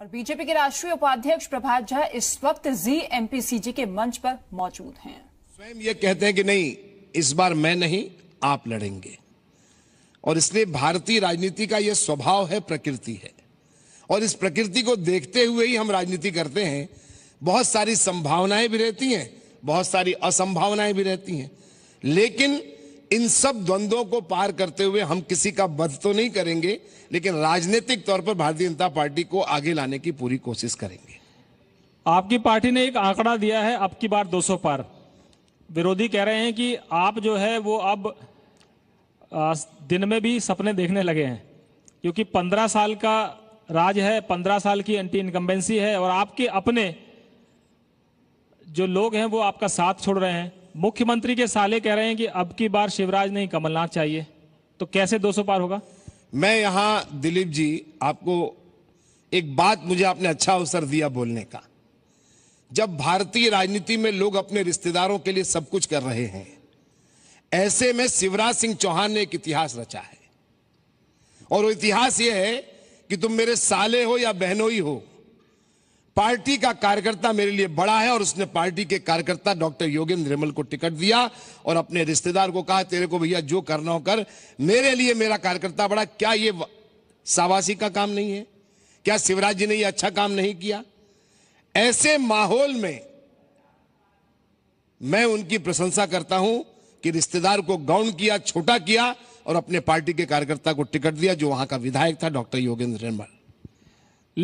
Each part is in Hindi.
और बीजेपी के राष्ट्रीय उपाध्यक्ष प्रभात झा इस वक्त जी के मंच पर मौजूद हैं स्वयं ये कहते हैं कि नहीं इस बार मैं नहीं आप लड़ेंगे और इसलिए भारतीय राजनीति का यह स्वभाव है प्रकृति है और इस प्रकृति को देखते हुए ही हम राजनीति करते हैं बहुत सारी संभावनाएं भी रहती हैं बहुत सारी असंभावनाएं भी रहती हैं लेकिन इन सब द्वंद्वों को पार करते हुए हम किसी का वध तो नहीं करेंगे लेकिन राजनीतिक तौर पर भारतीय जनता पार्टी को आगे लाने की पूरी कोशिश करेंगे आपकी पार्टी ने एक आंकड़ा दिया है अब की बार 200 पार विरोधी कह रहे हैं कि आप जो है वो अब दिन में भी सपने देखने लगे हैं क्योंकि 15 साल का राज है 15 साल की एंटी इनकम्बेंसी है और आपके अपने जो लोग हैं वो आपका साथ छोड़ रहे हैं मुख्यमंत्री के साले कह रहे हैं कि अब की बार शिवराज नहीं कमलनाथ चाहिए तो कैसे 200 पार होगा मैं यहां दिलीप जी आपको एक बात मुझे आपने अच्छा अवसर दिया बोलने का जब भारतीय राजनीति में लोग अपने रिश्तेदारों के लिए सब कुछ कर रहे हैं ऐसे में शिवराज सिंह चौहान ने एक इतिहास रचा है और वो इतिहास यह है कि तुम मेरे साले हो या बहनोई हो पार्टी का कार्यकर्ता मेरे लिए बड़ा है और उसने पार्टी के कार्यकर्ता डॉक्टर योगेंद्र निर्मल को टिकट दिया और अपने रिश्तेदार को कहा तेरे को भैया जो करना हो कर मेरे लिए मेरा कार्यकर्ता बड़ा क्या ये सावासी का काम नहीं है क्या शिवराज जी ने यह अच्छा काम नहीं किया ऐसे माहौल में मैं उनकी प्रशंसा करता हूं कि रिश्तेदार को गौण किया छोटा किया और अपने पार्टी के कार्यकर्ता को टिकट दिया जो वहां का विधायक था डॉक्टर योगेंद्र निर्मल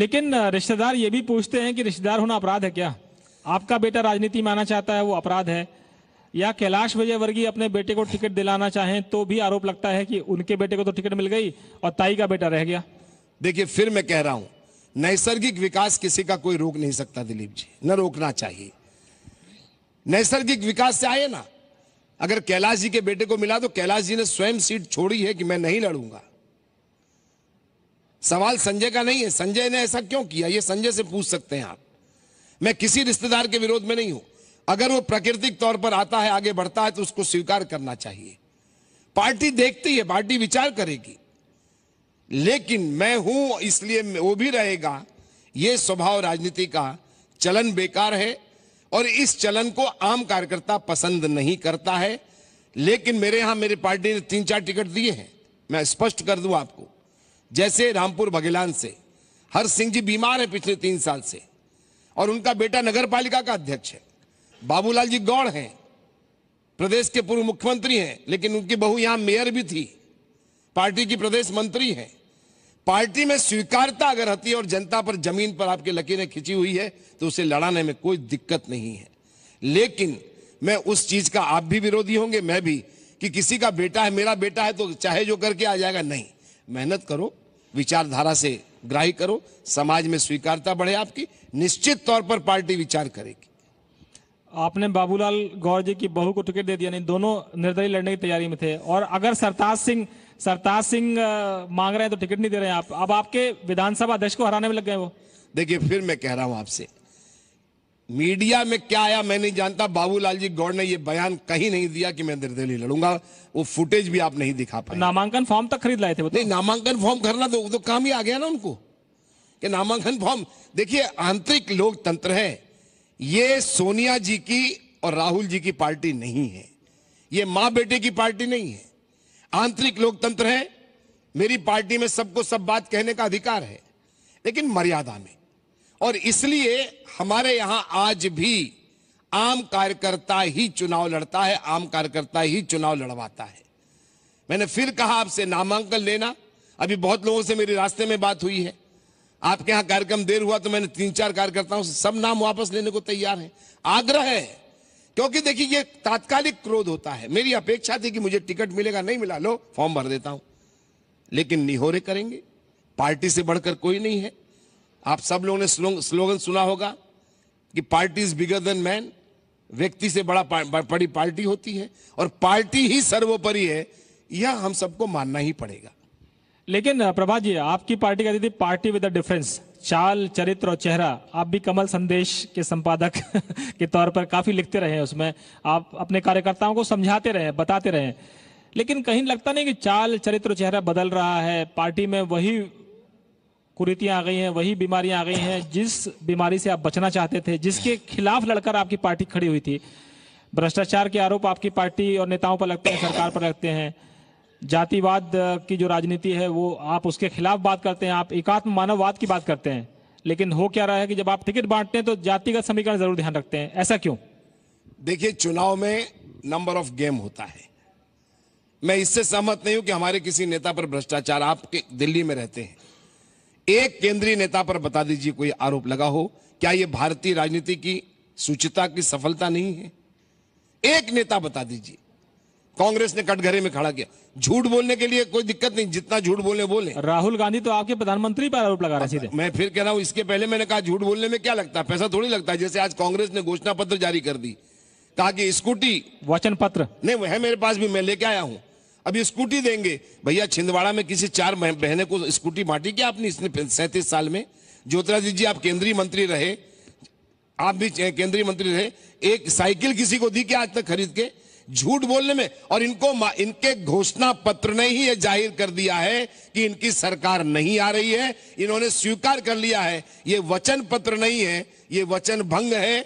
लेकिन रिश्तेदार ये भी पूछते हैं कि रिश्तेदार होना अपराध है क्या आपका बेटा राजनीति में आना चाहता है वो अपराध है या कैलाश विजयवर्गीय अपने बेटे को टिकट दिलाना चाहें तो भी आरोप लगता है कि उनके बेटे को तो टिकट मिल गई और ताई का बेटा रह गया देखिए फिर मैं कह रहा हूं नैसर्गिक विकास किसी का कोई रोक नहीं सकता दिलीप जी न रोकना चाहिए नैसर्गिक विकास से आए ना अगर कैलाश जी के बेटे को मिला तो कैलाश जी ने स्वयं सीट छोड़ी है कि मैं नहीं लड़ूंगा सवाल संजय का नहीं है संजय ने ऐसा क्यों किया ये संजय से पूछ सकते हैं आप मैं किसी रिश्तेदार के विरोध में नहीं हूं अगर वो प्राकृतिक तौर पर आता है आगे बढ़ता है तो उसको स्वीकार करना चाहिए पार्टी देखती है पार्टी विचार करेगी लेकिन मैं हूं इसलिए वो भी रहेगा ये स्वभाव राजनीति का चलन बेकार है और इस चलन को आम कार्यकर्ता पसंद नहीं करता है लेकिन मेरे यहां मेरी पार्टी ने तीन चार टिकट दिए हैं मैं स्पष्ट कर दूं आपको जैसे रामपुर बघेलान से हर सिंह जी बीमार है पिछले तीन साल से और उनका बेटा नगर पालिका का अध्यक्ष है बाबूलाल जी गौड़ हैं प्रदेश के पूर्व मुख्यमंत्री हैं लेकिन उनकी बहू यहां मेयर भी थी पार्टी की प्रदेश मंत्री हैं पार्टी में स्वीकारता अगर होती है और जनता पर जमीन पर आपके लकीरें खिंची हुई है तो उसे लड़ाने में कोई दिक्कत नहीं है लेकिन मैं उस चीज का आप भी विरोधी होंगे मैं भी कि किसी का बेटा है मेरा बेटा है तो चाहे जो करके आ जाएगा नहीं मेहनत करो विचारधारा से ग्राही करो समाज में स्वीकारता बढ़े आपकी निश्चित तौर पर पार्टी विचार करेगी आपने बाबूलाल गौर जी की बहू को टिकट दे दिया नहीं दोनों निर्दलीय लड़ने की तैयारी में थे और अगर सरताज सिंह सरताज सिंह मांग रहे हैं तो टिकट नहीं दे रहे हैं आप अब आपके विधानसभा अध्यक्ष को हराने में लग गए वो देखिए फिर मैं कह रहा हूं आपसे मीडिया में क्या आया मैं नहीं जानता बाबूलाल जी गौड़ ने यह बयान कहीं नहीं दिया कि मैं निर्दलीय लड़ूंगा वो फुटेज भी आप नहीं दिखा पाए नामांकन फॉर्म तक खरीद लाए थे नहीं नामांकन फॉर्म करना तो, तो काम ही आ गया ना उनको कि नामांकन फॉर्म देखिए आंतरिक लोकतंत्र है ये सोनिया जी की और राहुल जी की पार्टी नहीं है ये मां बेटे की पार्टी नहीं है आंतरिक लोकतंत्र है मेरी पार्टी में सबको सब बात कहने का अधिकार है लेकिन मर्यादा में और इसलिए हमारे यहां आज भी आम कार्यकर्ता ही चुनाव लड़ता है आम कार्यकर्ता ही चुनाव लड़वाता है मैंने फिर कहा आपसे नामांकन लेना अभी बहुत लोगों से मेरी रास्ते में बात हुई है आपके यहां कार्यक्रम देर हुआ तो मैंने तीन चार कार्यकर्ताओं से सब नाम वापस लेने को तैयार है आग्रह है क्योंकि देखिए ये तात्कालिक क्रोध होता है मेरी अपेक्षा थी कि मुझे टिकट मिलेगा नहीं मिला लो फॉर्म भर देता हूं लेकिन निहोरे करेंगे पार्टी से बढ़कर कोई नहीं है आप सब लोगों ने स्लोगन सुना होगा कि party is bigger than man व्यक्ति से बड़ा पार, बड़ी पार्टी होती है और पार्टी ही सर्वोपरि है यह हम सबको मानना ही पड़ेगा लेकिन प्रभा जी आपकी पार्टी कहती थी पार्टी विद डिफरेंस चाल चरित्र और चेहरा आप भी कमल संदेश के संपादक के तौर पर काफी लिखते रहे उसमें आप अपने कार्यकर्ताओं को समझाते रहे बताते रहे लेकिन कहीं लगता नहीं कि चाल चरित्र चेहरा बदल रहा है पार्टी में वही कुरीतियाँ आ गई हैं वही बीमारियाँ आ गई हैं जिस बीमारी से आप बचना चाहते थे जिसके खिलाफ लड़कर आपकी पार्टी खड़ी हुई थी भ्रष्टाचार के आरोप आपकी पार्टी और नेताओं पर लगते हैं सरकार पर लगते हैं जातिवाद की जो राजनीति है वो आप उसके खिलाफ बात करते हैं आप एकात्म मानववाद की बात करते हैं लेकिन हो क्या रहा है कि जब आप टिकट बांटते हैं तो जातिगत समीकरण जरूर ध्यान रखते हैं ऐसा क्यों देखिए चुनाव में नंबर ऑफ गेम होता है मैं इससे सहमत नहीं हूं कि हमारे किसी नेता पर भ्रष्टाचार आप दिल्ली में रहते हैं एक केंद्रीय नेता पर बता दीजिए कोई आरोप लगा हो क्या यह भारतीय राजनीति की सूचिता की सफलता नहीं है एक नेता बता दीजिए कांग्रेस ने कटघरे में खड़ा किया झूठ बोलने के लिए कोई दिक्कत नहीं जितना झूठ बोले बोले राहुल गांधी तो आपके प्रधानमंत्री पर आरोप लगा रहे थे मैं फिर कह रहा हूं इसके पहले मैंने कहा झूठ बोलने में क्या लगता है पैसा थोड़ी लगता है जैसे आज कांग्रेस ने घोषणा पत्र जारी कर दी कहा कि स्कूटी वचन पत्र नहीं है मेरे पास भी मैं लेके आया हूं अभी स्कूटी देंगे भैया छिंदवाड़ा में किसी चार बहने को स्कूटी बांटी क्या आपने इसने सैंतीस साल में ज्योतिरादित्य जी आप केंद्रीय मंत्री रहे आप भी केंद्रीय मंत्री रहे एक साइकिल किसी को दी क्या आज तक खरीद के झूठ बोलने में और इनको इनके घोषणा पत्र ने ही यह जाहिर कर दिया है कि इनकी सरकार नहीं आ रही है इन्होंने स्वीकार कर लिया है ये वचन पत्र नहीं है ये वचन भंग है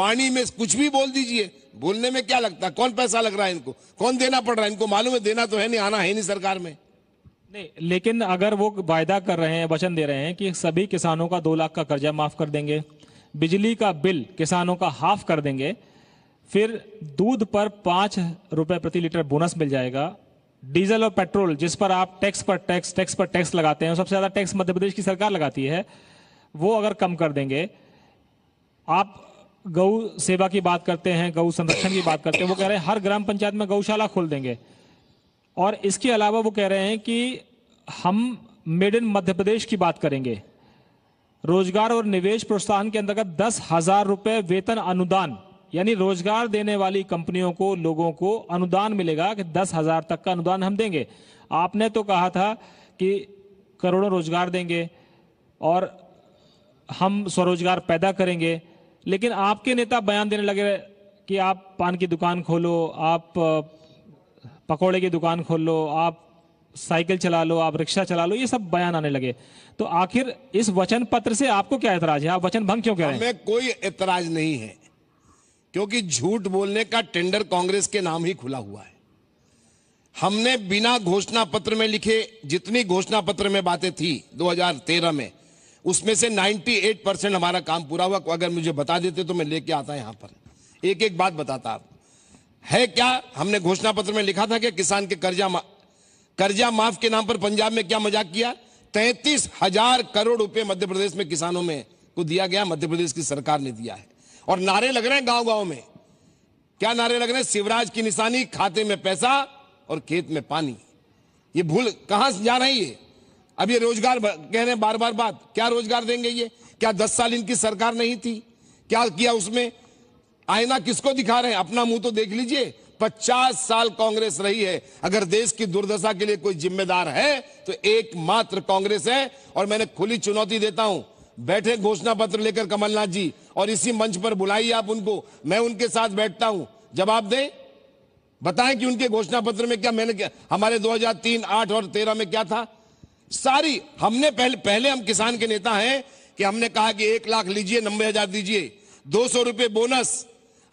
वाणी में कुछ भी बोल दीजिए बोलने में क्या लगता है कौन पैसा लग रहा है इनको कौन देना पड़ रहा है इनको मालूम है देना तो है नहीं आना है नहीं सरकार में नहीं लेकिन अगर वो वायदा कर रहे हैं वचन दे रहे हैं कि सभी किसानों का दो लाख का कर्जा माफ कर देंगे बिजली का बिल किसानों का हाफ कर देंगे फिर दूध पर पांच रुपए प्रति लीटर बोनस मिल जाएगा डीजल और पेट्रोल जिस पर आप टैक्स पर टैक्स टैक्स पर टैक्स लगाते हैं सबसे ज़्यादा टैक्स मध्य प्रदेश की सरकार लगाती है वो अगर कम कर देंगे आप गऊ सेवा की बात करते हैं गऊ संरक्षण की बात करते हैं वो कह रहे हैं हर ग्राम पंचायत में गौशाला खोल देंगे और इसके अलावा वो कह रहे हैं कि हम मेड इन मध्य प्रदेश की बात करेंगे रोजगार और निवेश प्रोत्साहन के अंतर्गत दस हजार रुपये वेतन अनुदान यानी रोजगार देने वाली कंपनियों को लोगों को अनुदान मिलेगा कि दस हजार तक का अनुदान हम देंगे आपने तो कहा था कि करोड़ों रोजगार देंगे और हम स्वरोजगार पैदा करेंगे लेकिन आपके नेता बयान देने लगे कि आप पान की दुकान खोलो आप पकोड़े की दुकान खोल लो आप साइकिल चला लो आप रिक्शा चला लो ये सब बयान आने लगे तो आखिर इस वचन पत्र से आपको क्या एतराज है आप वचन भंग क्यों कह रहे हैं कोई एतराज नहीं है क्योंकि झूठ बोलने का टेंडर कांग्रेस के नाम ही खुला हुआ है हमने बिना घोषणा पत्र में लिखे जितनी घोषणा पत्र में बातें थी 2013 में उसमें से 98 परसेंट हमारा काम पूरा हुआ अगर मुझे बता देते तो मैं लेके आता यहां पर एक एक बात बताता आप है क्या हमने घोषणा पत्र में लिखा था कि किसान के कर्जा मा, कर्जा माफ के नाम पर पंजाब में क्या मजाक किया तैतीस हजार करोड़ रुपए मध्य प्रदेश में किसानों में को दिया गया मध्य प्रदेश की सरकार ने दिया है और नारे लग रहे हैं गांव गांव में क्या नारे लग रहे हैं शिवराज की निशानी खाते में पैसा और खेत में पानी ये भूल कहां से जा रही है अब ये रोजगार कह रहे हैं बार बार बात क्या रोजगार देंगे ये क्या दस साल इनकी सरकार नहीं थी क्या किया उसमें आईना किसको दिखा रहे हैं अपना मुंह तो देख लीजिए पचास साल कांग्रेस रही है अगर देश की दुर्दशा के लिए कोई जिम्मेदार है तो एकमात्र कांग्रेस है और मैंने खुली चुनौती देता हूं बैठे घोषणा पत्र लेकर कमलनाथ जी और इसी मंच पर बुलाइए आप उनको मैं उनके साथ बैठता हूं जवाब दें बताएं कि उनके घोषणा पत्र में क्या मैंने क्या हमारे 2003 8 और 13 में क्या था सारी हमने पहले पहले हम किसान के नेता हैं कि हमने कहा कि एक लाख लीजिए नब्बे हजार दीजिए दो सौ रुपये बोनस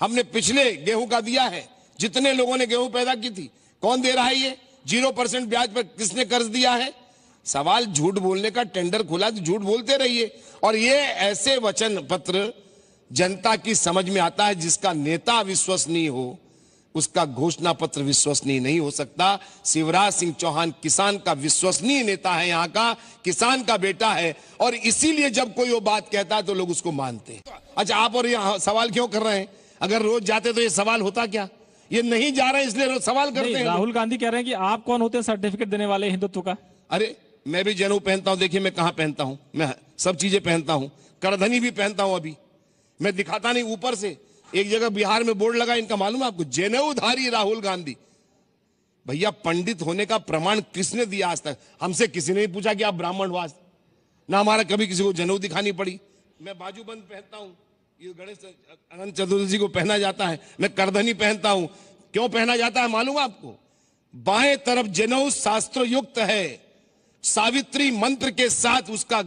हमने पिछले गेहूं का दिया है जितने लोगों ने गेहूं पैदा की थी कौन दे रहा है ये जीरो परसेंट ब्याज पर किसने कर्ज दिया है सवाल झूठ बोलने का टेंडर खुला तो झूठ बोलते रहिए और ये ऐसे वचन पत्र जनता की समझ में आता है जिसका नेता विश्वसनीय हो उसका घोषणा पत्र विश्वसनीय नहीं हो सकता शिवराज सिंह चौहान किसान का विश्वसनीय नेता है यहाँ का किसान का बेटा है और इसीलिए जब कोई वो बात कहता है तो लोग उसको मानते हैं अच्छा आप और यहाँ सवाल क्यों कर रहे हैं अगर रोज जाते तो ये सवाल होता क्या ये नहीं जा रहे इसलिए रोज सवाल करते हैं राहुल गांधी कह रहे हैं कि आप कौन होते हैं सर्टिफिकेट देने वाले हिंदुत्व का अरे मैं भी जनऊ पहनता हूँ देखिए मैं कहा पहनता हूँ मैं सब चीजें पहनता हूँ करधनी भी पहनता हूँ अभी मैं दिखाता नहीं ऊपर से एक जगह बिहार में बोर्ड लगा इनका मालूम है आपको जनेऊधारी राहुल गांधी भैया पंडित होने का प्रमाण किसने दिया आज तक हमसे किसी ने पूछा कि आप ब्राह्मण वास ना हमारा कभी किसी को जनेऊ दिखानी पड़ी मैं बाजूबंद पहनता हूं ये गणेश अनंत चतुर्दशी को पहना जाता है मैं करधनी पहनता हूं क्यों पहना जाता है मालूम आपको बाएं तरफ जनेऊ शास्त्र युक्त है सावित्री मंत्र के साथ उसका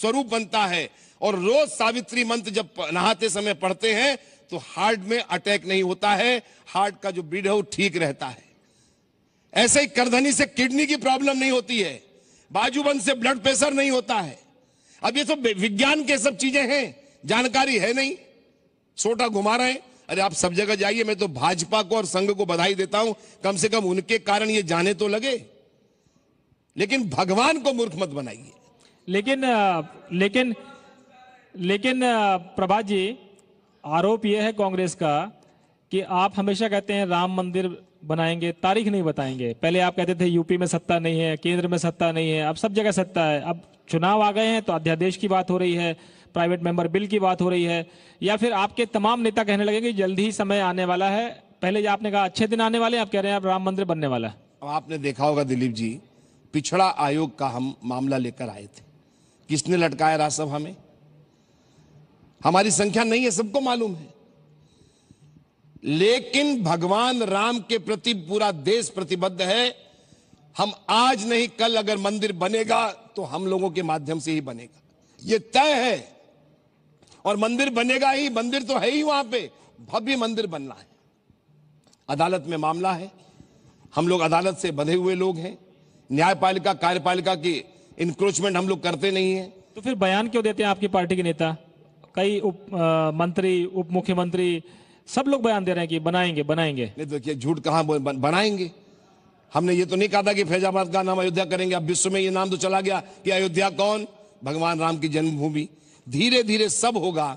स्वरूप बनता है और रोज सावित्री मंत्र जब नहाते समय पढ़ते हैं तो हार्ट में अटैक नहीं होता है हार्ट का जो ब्रीड है वो ठीक रहता है ऐसे ही करधनी से किडनी की प्रॉब्लम नहीं होती है बाजूबंद से ब्लड प्रेशर नहीं होता है अब ये सब विज्ञान के सब चीजें हैं जानकारी है नहीं छोटा घुमा रहे हैं अरे आप सब जगह जाइए मैं तो भाजपा को और संघ को बधाई देता हूं कम से कम उनके कारण ये जाने तो लगे लेकिन भगवान को मूर्ख मत बनाइए लेकिन लेकिन लेकिन प्रभात जी आरोप यह है कांग्रेस का कि आप हमेशा कहते हैं राम मंदिर बनाएंगे तारीख नहीं बताएंगे पहले आप कहते थे यूपी में सत्ता नहीं है केंद्र में सत्ता नहीं है अब सब जगह सत्ता है अब चुनाव आ गए हैं तो अध्यादेश की बात हो रही है प्राइवेट मेंबर बिल की बात हो रही है या फिर आपके तमाम नेता कहने लगे कि जल्द ही समय आने वाला है पहले जो आपने कहा अच्छे दिन आने वाले हैं आप कह रहे हैं आप राम मंदिर बनने वाला है आपने देखा होगा दिलीप जी पिछड़ा आयोग का हम मामला लेकर आए थे किसने लटकाया राज्यसभा में हमारी संख्या नहीं है सबको मालूम है लेकिन भगवान राम के प्रति पूरा देश प्रतिबद्ध है हम आज नहीं कल अगर मंदिर बनेगा तो हम लोगों के माध्यम से ही बनेगा यह तय है और मंदिर बनेगा ही मंदिर तो है ही वहां पे भव्य मंदिर बनना है अदालत में मामला है हम लोग अदालत से बंधे हुए लोग हैं न्यायपालिका कार्यपालिका की इंक्रोचमेंट हम लोग करते नहीं है तो फिर बयान क्यों देते हैं आपकी पार्टी के नेता कई उप आ, मंत्री उप मुख्यमंत्री सब लोग बयान दे रहे हैं कि बनाएंगे बनाएंगे नहीं तो झूठ कहाँ बनाएंगे हमने ये तो नहीं कहा था कि फैजाबाद का नाम अयोध्या करेंगे अब विश्व में ये नाम तो चला गया कि अयोध्या कौन भगवान राम की जन्मभूमि धीरे धीरे सब होगा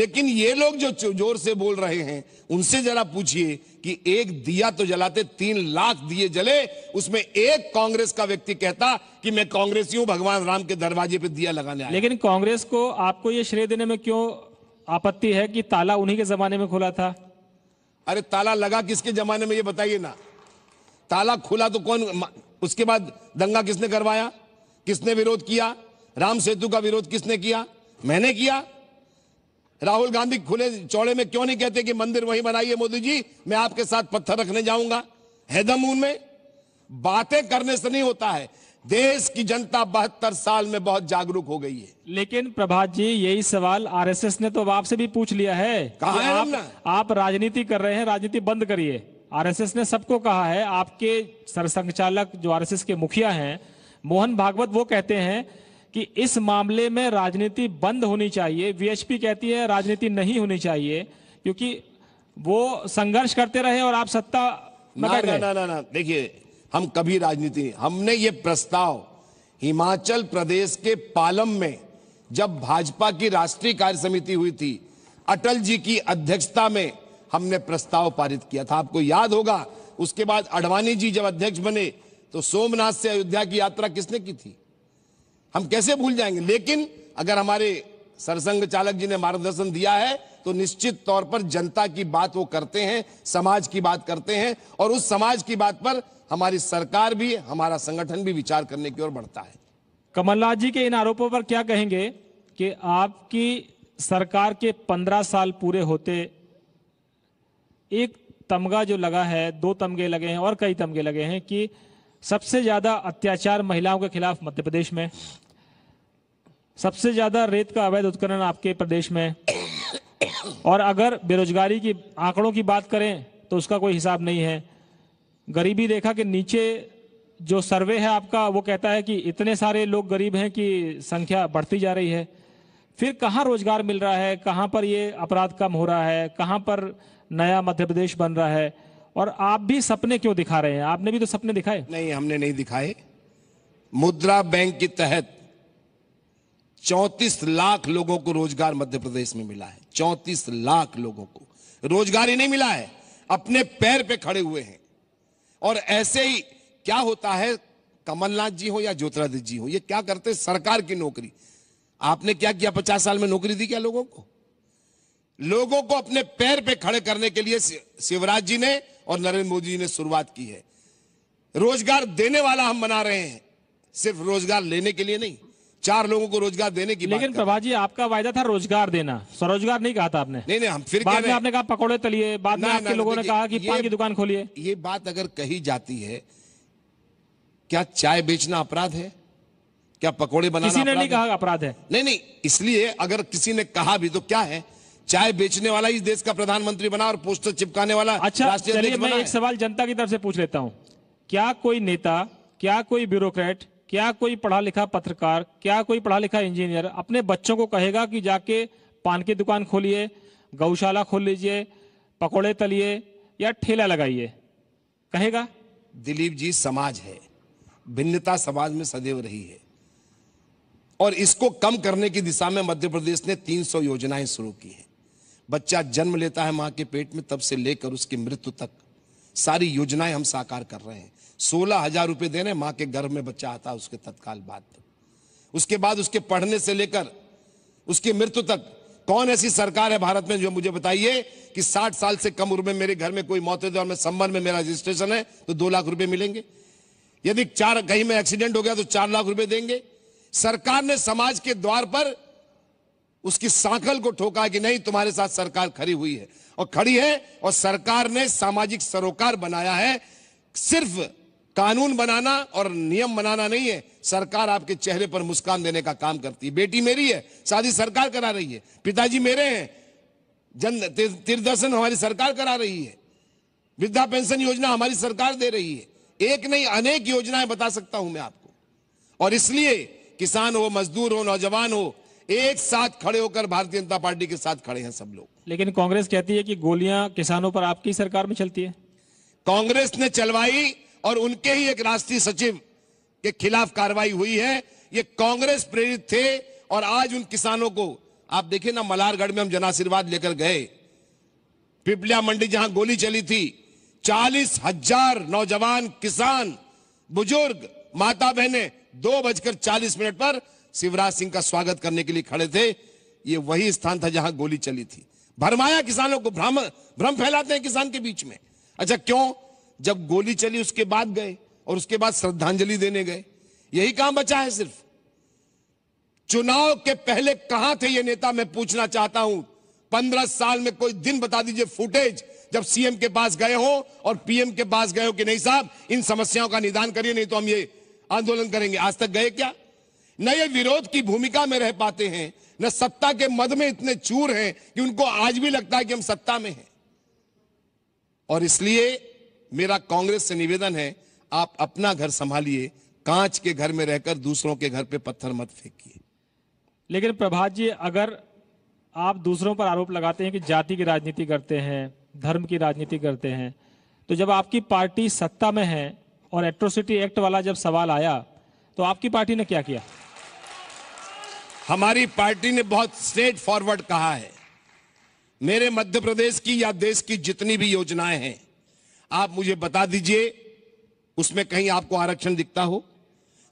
लेकिन ये लोग जो जोर से बोल रहे हैं उनसे जरा पूछिए कि एक दिया तो जलाते तीन लाख दिए जले उसमें एक कांग्रेस का व्यक्ति कहता कि मैं कांग्रेसी हूं भगवान राम के दरवाजे पे दिया लगाने आया लेकिन कांग्रेस को आपको ये श्रेय देने में क्यों आपत्ति है कि ताला उन्हीं के जमाने में खुला था अरे ताला लगा किसके जमाने में ये बताइए ना ताला खुला तो कौन उसके बाद दंगा किसने करवाया किसने विरोध किया राम सेतु का विरोध किसने किया मैंने किया राहुल गांधी खुले चौड़े में क्यों नहीं कहते कि मंदिर वहीं बनाइए मोदी जी मैं आपके साथ पत्थर रखने जाऊंगा हैदमून में बातें करने से नहीं होता है देश की जनता बहत्तर साल में बहुत जागरूक हो गई है लेकिन प्रभात जी यही सवाल आरएसएस ने तो आपसे भी पूछ लिया है कहा है आप, आप राजनीति कर रहे हैं राजनीति बंद करिए आरएसएस ने सबको कहा है आपके सरसंघ जो आरएसएस के मुखिया हैं मोहन भागवत वो कहते हैं कि इस मामले में राजनीति बंद होनी चाहिए वीएचपी कहती है राजनीति नहीं होनी चाहिए क्योंकि वो संघर्ष करते रहे और आप सत्ता ना ना, ना ना ना देखिए हम कभी राजनीति हमने ये प्रस्ताव हिमाचल प्रदेश के पालम में जब भाजपा की राष्ट्रीय कार्य समिति हुई थी अटल जी की अध्यक्षता में हमने प्रस्ताव पारित किया था आपको याद होगा उसके बाद अडवाणी जी जब अध्यक्ष बने तो सोमनाथ से अयोध्या की यात्रा किसने की थी हम कैसे भूल जाएंगे लेकिन अगर हमारे सरसंघ चालक जी ने मार्गदर्शन दिया है तो निश्चित तौर पर जनता की बात वो करते हैं समाज की बात करते हैं और उस समाज की बात पर हमारी सरकार भी हमारा संगठन भी विचार करने की ओर बढ़ता है कमलनाथ जी के इन आरोपों पर क्या कहेंगे कि आपकी सरकार के पंद्रह साल पूरे होते एक तमगा जो लगा है दो तमगे लगे हैं और कई तमगे लगे हैं कि सबसे ज़्यादा अत्याचार महिलाओं के खिलाफ मध्य प्रदेश में सबसे ज़्यादा रेत का अवैध उत्खनन आपके प्रदेश में और अगर बेरोजगारी की आंकड़ों की बात करें तो उसका कोई हिसाब नहीं है गरीबी रेखा के नीचे जो सर्वे है आपका वो कहता है कि इतने सारे लोग गरीब हैं कि संख्या बढ़ती जा रही है फिर कहाँ रोजगार मिल रहा है कहाँ पर ये अपराध कम हो रहा है कहाँ पर नया मध्य प्रदेश बन रहा है और आप भी सपने क्यों दिखा रहे हैं आपने भी तो सपने दिखाए नहीं हमने नहीं दिखाए मुद्रा बैंक के तहत 34 लाख लोगों को रोजगार मध्य प्रदेश में मिला है 34 लाख लोगों को रोजगार ही नहीं मिला है अपने पैर पे खड़े हुए हैं और ऐसे ही क्या होता है कमलनाथ जी हो या ज्योतिरादित्य जी हो ये क्या करते हैं सरकार की नौकरी आपने क्या किया पचास साल में नौकरी दी क्या लोगों को लोगों को अपने पैर पे खड़े करने के लिए शिवराज जी ने और नरेंद्र मोदी ने शुरुआत की है रोजगार देने वाला हम बना रहे हैं सिर्फ रोजगार लेने के लिए नहीं चार लोगों को रोजगार देने की लेकिन प्रभा जी आपका वायदा था रोजगार देना स्वरोजगार नहीं कहा था आपने नहीं नहीं हम फिर बाद में आपने कहा पकौड़े तलिए बाद में आपके लोगों ने कहा कि पान की दुकान खोलिए ये बात अगर कही जाती है क्या चाय बेचना अपराध है क्या पकौड़े बनाना किसी ने नहीं कहा अपराध है नहीं नहीं इसलिए अगर किसी ने कहा भी तो क्या है चाय बेचने वाला इस देश का प्रधानमंत्री बना और पोस्टर चिपकाने वाला अच्छा चलिए मैं एक सवाल जनता की तरफ से पूछ लेता हूँ क्या कोई नेता क्या कोई ब्यूरोक्रेट क्या कोई पढ़ा लिखा पत्रकार क्या कोई पढ़ा लिखा इंजीनियर अपने बच्चों को कहेगा कि जाके पान की दुकान खोलिए गौशाला खोल लीजिए पकौड़े तलिए या ठेला लगाइए कहेगा दिलीप जी समाज है भिन्नता समाज में सदैव रही है और इसको कम करने की दिशा में मध्य प्रदेश ने 300 योजनाएं शुरू की हैं बच्चा जन्म लेता है मां के पेट में तब से लेकर उसकी मृत्यु तक सारी योजनाएं हम साकार कर रहे हैं सोलह हजार रुपए दे रहे हैं के गर्भ में बच्चा आता है उसके तत्काल बाद तक उसके बाद उसके पढ़ने से लेकर उसकी मृत्यु तक कौन ऐसी सरकार है भारत में जो मुझे बताइए कि 60 साल से कम उम्र में मेरे घर में कोई मौत है और मैं संबंध में मेरा रजिस्ट्रेशन है तो दो लाख रुपए मिलेंगे यदि चार कहीं में एक्सीडेंट हो गया तो चार लाख रुपए देंगे सरकार ने समाज के द्वार पर उसकी साखल को ठोका कि नहीं तुम्हारे साथ सरकार खड़ी हुई है और खड़ी है और सरकार ने सामाजिक सरोकार बनाया है सिर्फ कानून बनाना और नियम बनाना नहीं है सरकार आपके चेहरे पर मुस्कान देने का काम करती है बेटी मेरी है शादी सरकार करा रही है पिताजी मेरे हैं जन तीर्थर्शन हमारी सरकार करा रही है वृद्धा पेंशन योजना हमारी सरकार दे रही है एक नहीं अनेक योजनाएं बता सकता हूं मैं आपको और इसलिए किसान हो मजदूर हो नौजवान हो एक साथ खड़े होकर भारतीय जनता पार्टी के साथ खड़े हैं सब लोग लेकिन कांग्रेस कहती है कि गोलियां किसानों पर आपकी सरकार में चलती है कांग्रेस ने चलवाई और उनके ही एक राष्ट्रीय सचिव के खिलाफ कार्रवाई हुई है ये कांग्रेस प्रेरित थे और आज उन किसानों को आप देखिए ना मलारगढ़ में हम जनाशीर्वाद लेकर गए पिपलिया मंडी जहां गोली चली थी चालीस हजार नौजवान किसान बुजुर्ग माता बहने दो बजकर चालीस मिनट पर शिवराज सिंह का स्वागत करने के लिए खड़े थे ये वही स्थान था जहां गोली चली थी भरमाया किसानों को भ्रम भ्रम फैलाते हैं किसान के बीच में अच्छा क्यों जब गोली चली उसके बाद गए और उसके बाद श्रद्धांजलि देने गए यही काम बचा है सिर्फ चुनाव के पहले कहां थे ये नेता मैं पूछना चाहता हूं पंद्रह साल में कोई दिन बता दीजिए फुटेज जब सीएम के पास गए हो और पीएम के पास गए हो कि नहीं साहब इन समस्याओं का निदान करिए नहीं तो हम ये आंदोलन करेंगे आज तक गए क्या न ये विरोध की भूमिका में रह पाते हैं न सत्ता के मद में इतने चूर हैं कि उनको आज भी लगता है कि हम सत्ता में हैं और इसलिए मेरा कांग्रेस से निवेदन है आप अपना घर संभालिए कांच के घर में रहकर दूसरों के घर पे पत्थर मत फेंकिए लेकिन प्रभात जी अगर आप दूसरों पर आरोप लगाते हैं कि जाति की राजनीति करते हैं धर्म की राजनीति करते हैं तो जब आपकी पार्टी सत्ता में है और एट्रोसिटी एक्ट वाला जब सवाल आया तो आपकी पार्टी ने क्या किया हमारी पार्टी ने बहुत स्ट्रेट फॉरवर्ड कहा है मेरे मध्य प्रदेश की या देश की जितनी भी योजनाएं हैं आप मुझे बता दीजिए उसमें कहीं आपको आरक्षण दिखता हो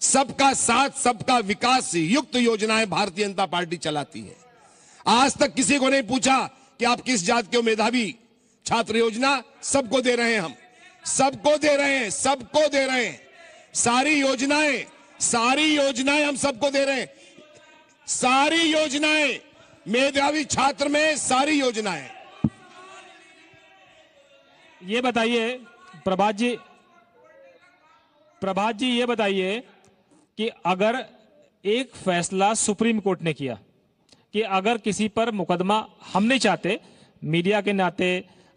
सबका साथ सबका विकास युक्त योजनाएं भारतीय जनता पार्टी चलाती है आज तक किसी को नहीं पूछा कि आप किस जात के मेधावी छात्र योजना सबको दे रहे हैं हम सबको दे रहे हैं सबको दे रहे हैं सारी योजनाएं सारी योजनाएं हम सबको दे रहे हैं सारी योजनाएं मेधावी छात्र में सारी योजनाएं ये बताइए प्रभात जी प्रभात जी ये बताइए कि अगर एक फैसला सुप्रीम कोर्ट ने किया कि अगर किसी पर मुकदमा हम नहीं चाहते मीडिया के नाते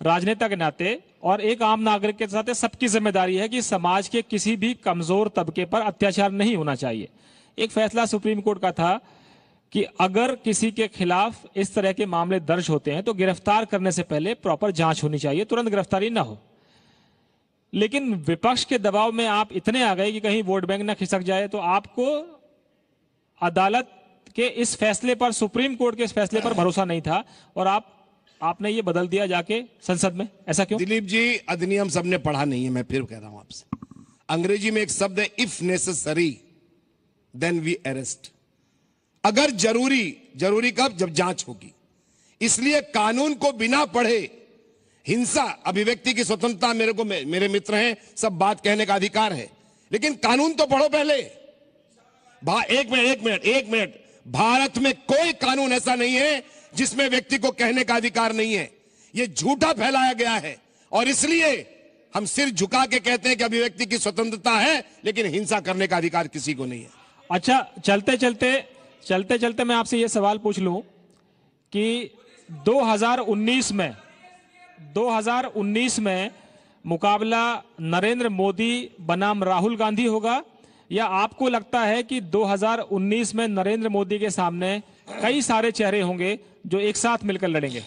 राजनेता के नाते और एक आम नागरिक के साथ सबकी जिम्मेदारी है कि समाज के किसी भी कमजोर तबके पर अत्याचार नहीं होना चाहिए एक फैसला सुप्रीम कोर्ट का था कि अगर किसी के खिलाफ इस तरह के मामले दर्ज होते हैं तो गिरफ्तार करने से पहले प्रॉपर जांच होनी चाहिए तुरंत गिरफ्तारी ना हो लेकिन विपक्ष के दबाव में आप इतने आ गए कि कहीं वोट बैंक ना खिसक जाए तो आपको अदालत के इस फैसले पर सुप्रीम कोर्ट के इस फैसले पर भरोसा नहीं था और आप आपने ये बदल दिया जाके संसद में ऐसा क्यों दिलीप जी अधिनियम सबने पढ़ा नहीं है मैं फिर कह रहा हूं आपसे अंग्रेजी में एक शब्द है if necessary then we arrest अगर जरूरी जरूरी कब जब जांच होगी इसलिए कानून को बिना पढ़े हिंसा अभिव्यक्ति की स्वतंत्रता मेरे को मेरे मित्र हैं सब बात कहने का अधिकार है लेकिन कानून तो पढ़ो पहले एक मिनट एक मिनट एक मिनट भारत में कोई कानून ऐसा नहीं है जिसमें व्यक्ति को कहने का अधिकार नहीं है यह झूठा फैलाया गया है और इसलिए हम सिर झुका के कहते हैं कि अभिव्यक्ति की स्वतंत्रता है लेकिन हिंसा करने का अधिकार किसी को नहीं है अच्छा चलते चलते चलते चलते मैं आपसे ये सवाल पूछ लूं कि 2019 में 2019 में मुकाबला नरेंद्र मोदी बनाम राहुल गांधी होगा या आपको लगता है कि 2019 में नरेंद्र मोदी के सामने कई सारे चेहरे होंगे जो एक साथ मिलकर लड़ेंगे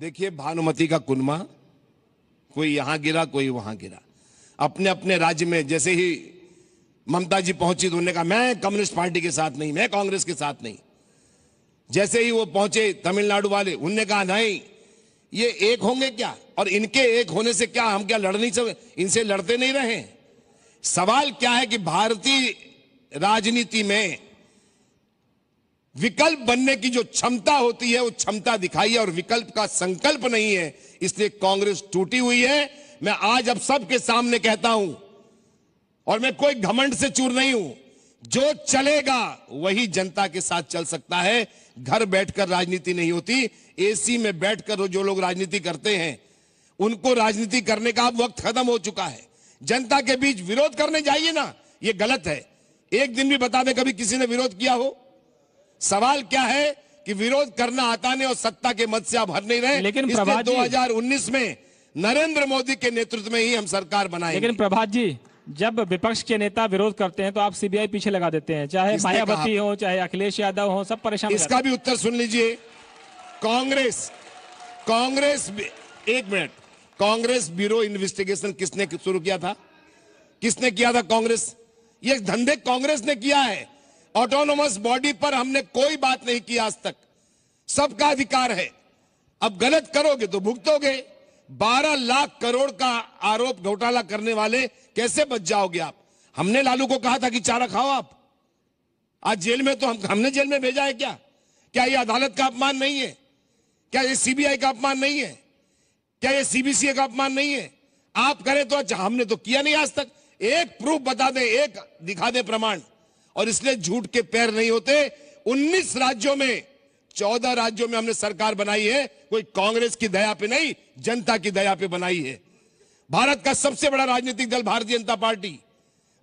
देखिए भानुमति का कुनमा कोई यहां गिरा कोई वहां गिरा अपने अपने राज्य में जैसे ही ममता जी पहुंची तो उन्होंने कहा मैं कम्युनिस्ट पार्टी के साथ नहीं मैं कांग्रेस के साथ नहीं जैसे ही वो पहुंचे तमिलनाडु वाले उनने कहा नहीं ये एक होंगे क्या और इनके एक होने से क्या हम क्या लड़ नहीं सब इनसे लड़ते नहीं रहे सवाल क्या है कि भारतीय राजनीति में विकल्प बनने की जो क्षमता होती है वो क्षमता दिखाई है और विकल्प का संकल्प नहीं है इसलिए कांग्रेस टूटी हुई है मैं आज अब सबके सामने कहता हूं और मैं कोई घमंड से चूर नहीं हूं जो चलेगा वही जनता के साथ चल सकता है घर बैठकर राजनीति नहीं होती एसी में बैठकर जो लोग राजनीति करते हैं उनको राजनीति करने का अब वक्त खत्म हो चुका है जनता के बीच विरोध करने जाइए ना ये गलत है एक दिन भी बता दें कभी किसी ने विरोध किया हो सवाल क्या है कि विरोध करना आता नहीं और सत्ता के मत से आप हर नहीं रहे लेकिन दो हजार उन्नीस में नरेंद्र मोदी के नेतृत्व में ही हम सरकार बनाए लेकिन प्रभात जी जब विपक्ष के नेता विरोध करते हैं तो आप सीबीआई पीछे लगा देते हैं चाहे मायावती हो चाहे अखिलेश यादव हो सब परेशान इसका भी उत्तर सुन लीजिए कांग्रेस कांग्रेस एक मिनट कांग्रेस ब्यूरो इन्वेस्टिगेशन किसने शुरू किया था किसने किया था कांग्रेस ये धंधे कांग्रेस ने किया है ऑटोनोमस बॉडी पर हमने कोई बात नहीं किया आज तक सबका अधिकार है अब गलत करोगे तो भुगतोगे 12 लाख करोड़ का आरोप घोटाला करने वाले कैसे बच जाओगे आप हमने लालू को कहा था कि चारा खाओ आप आज जेल में तो हम हमने जेल में भेजा है क्या क्या ये अदालत का अपमान नहीं है क्या ये सीबीआई का अपमान नहीं है क्या ये सीबीसी का अपमान नहीं है आप करें तो अच्छा हमने तो किया नहीं आज तक एक प्रूफ बता दे एक दिखा दे प्रमाण और इसलिए झूठ के पैर नहीं होते 19 राज्यों में 14 राज्यों में हमने सरकार बनाई है कोई कांग्रेस की दया पे नहीं जनता की दया पे बनाई है भारत का सबसे बड़ा राजनीतिक दल भारतीय जनता पार्टी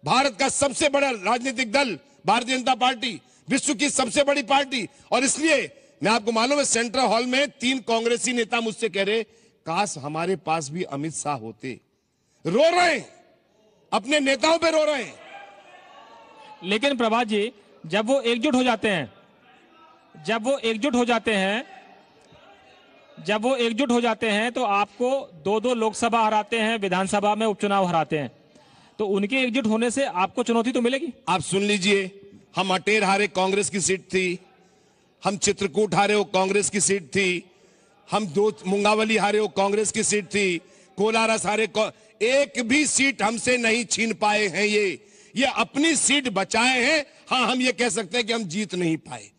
भारत का सबसे बड़ा राजनीतिक दल भारतीय जनता पार्टी विश्व की सबसे बड़ी पार्टी और इसलिए मैं आपको मालूम है सेंट्रल हॉल में तीन कांग्रेसी नेता मुझसे कह रहे काश हमारे पास भी अमित शाह होते रो रहे हैं अपने नेताओं पे रो रहे हैं लेकिन प्रभात जी जब वो एकजुट हो जाते हैं जब वो एकजुट हो जाते हैं जब वो एकजुट हो जाते हैं तो आपको दो दो लोकसभा हराते हैं विधानसभा में उपचुनाव हराते हैं तो उनके एकजुट होने से आपको चुनौती तो मिलेगी आप सुन लीजिए हम अटेर हारे कांग्रेस की सीट थी हम चित्रकूट हारे हो कांग्रेस की सीट थी हम दो मुंगावली हारे हो कांग्रेस की सीट थी कोलारस हारे एक भी सीट हमसे नहीं छीन पाए हैं ये ये अपनी सीट बचाए हैं हाँ हम ये कह सकते हैं कि हम जीत नहीं पाए